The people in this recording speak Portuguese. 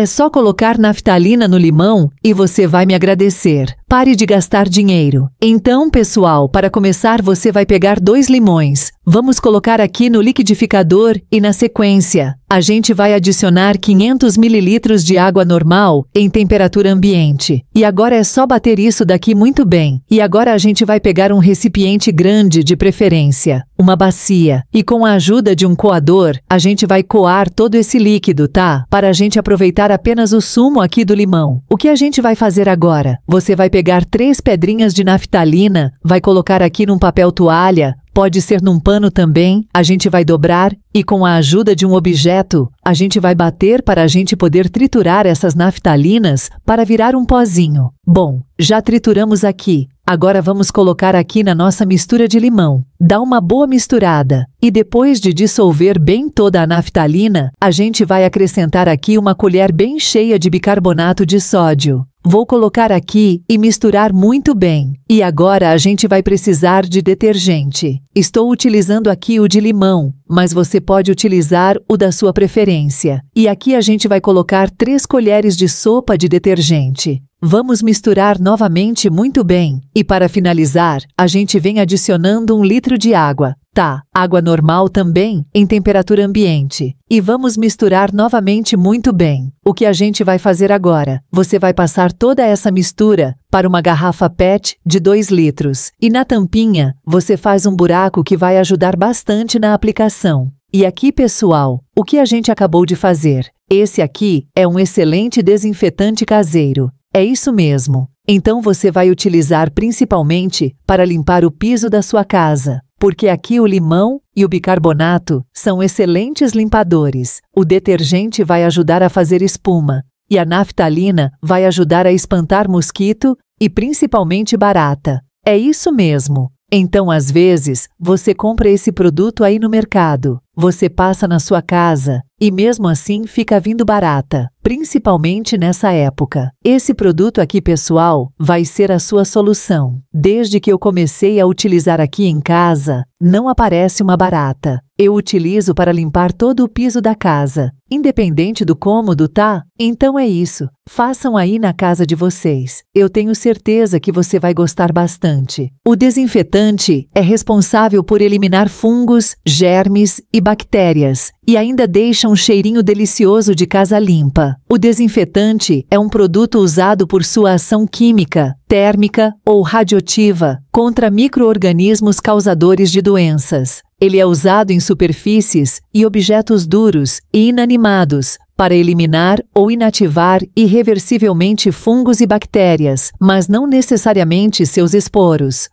É só colocar naftalina no limão e você vai me agradecer. Pare de gastar dinheiro. Então, pessoal, para começar, você vai pegar dois limões, Vamos colocar aqui no liquidificador e, na sequência, a gente vai adicionar 500 ml de água normal em temperatura ambiente. E agora é só bater isso daqui muito bem. E agora a gente vai pegar um recipiente grande de preferência, uma bacia. E com a ajuda de um coador, a gente vai coar todo esse líquido, tá? Para a gente aproveitar apenas o sumo aqui do limão. O que a gente vai fazer agora? Você vai pegar três pedrinhas de naftalina, vai colocar aqui num papel toalha, Pode ser num pano também, a gente vai dobrar e com a ajuda de um objeto, a gente vai bater para a gente poder triturar essas naftalinas para virar um pozinho. Bom, já trituramos aqui, Agora vamos colocar aqui na nossa mistura de limão. Dá uma boa misturada. E depois de dissolver bem toda a naftalina, a gente vai acrescentar aqui uma colher bem cheia de bicarbonato de sódio. Vou colocar aqui e misturar muito bem. E agora a gente vai precisar de detergente. Estou utilizando aqui o de limão, mas você pode utilizar o da sua preferência. E aqui a gente vai colocar 3 colheres de sopa de detergente. Vamos misturar novamente muito bem e para finalizar, a gente vem adicionando um litro de água, tá? Água normal também, em temperatura ambiente. E vamos misturar novamente muito bem. O que a gente vai fazer agora? Você vai passar toda essa mistura para uma garrafa PET de 2 litros e na tampinha você faz um buraco que vai ajudar bastante na aplicação. E aqui, pessoal, o que a gente acabou de fazer? Esse aqui é um excelente desinfetante caseiro é isso mesmo. Então você vai utilizar principalmente para limpar o piso da sua casa, porque aqui o limão e o bicarbonato são excelentes limpadores. O detergente vai ajudar a fazer espuma e a naftalina vai ajudar a espantar mosquito e principalmente barata. É isso mesmo. Então, às vezes, você compra esse produto aí no mercado você passa na sua casa e mesmo assim fica vindo barata, principalmente nessa época. Esse produto aqui, pessoal, vai ser a sua solução. Desde que eu comecei a utilizar aqui em casa, não aparece uma barata. Eu utilizo para limpar todo o piso da casa, independente do cômodo, tá? Então é isso. Façam aí na casa de vocês. Eu tenho certeza que você vai gostar bastante. O desinfetante é responsável por eliminar fungos, germes e bactérias e ainda deixa um cheirinho delicioso de casa limpa. O desinfetante é um produto usado por sua ação química, térmica ou radioativa contra microorganismos causadores de doenças. Ele é usado em superfícies e objetos duros e inanimados para eliminar ou inativar irreversivelmente fungos e bactérias, mas não necessariamente seus esporos.